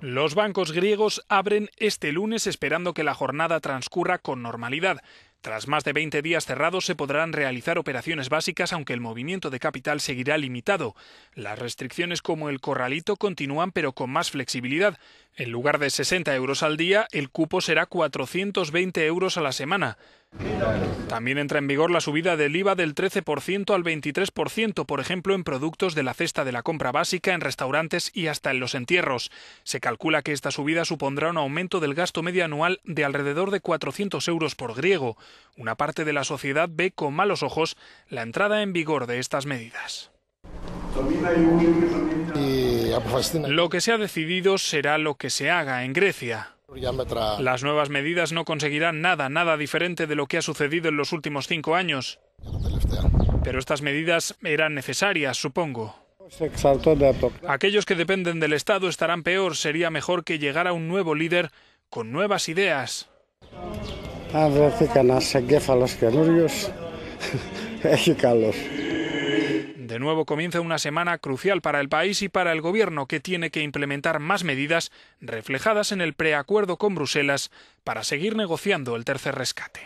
Los bancos griegos abren este lunes esperando que la jornada transcurra con normalidad. Tras más de 20 días cerrados se podrán realizar operaciones básicas aunque el movimiento de capital seguirá limitado. Las restricciones como el corralito continúan pero con más flexibilidad. En lugar de 60 euros al día, el cupo será 420 euros a la semana. También entra en vigor la subida del IVA del 13% al 23%, por ejemplo, en productos de la cesta de la compra básica, en restaurantes y hasta en los entierros. Se calcula que esta subida supondrá un aumento del gasto medio anual de alrededor de 400 euros por griego. Una parte de la sociedad ve con malos ojos la entrada en vigor de estas medidas. Lo que se ha decidido será lo que se haga en Grecia. Las nuevas medidas no conseguirán nada, nada diferente de lo que ha sucedido en los últimos cinco años. Pero estas medidas eran necesarias, supongo. Aquellos que dependen del Estado estarán peor. Sería mejor que llegara un nuevo líder con nuevas ideas. De nuevo comienza una semana crucial para el país y para el Gobierno, que tiene que implementar más medidas reflejadas en el preacuerdo con Bruselas para seguir negociando el tercer rescate.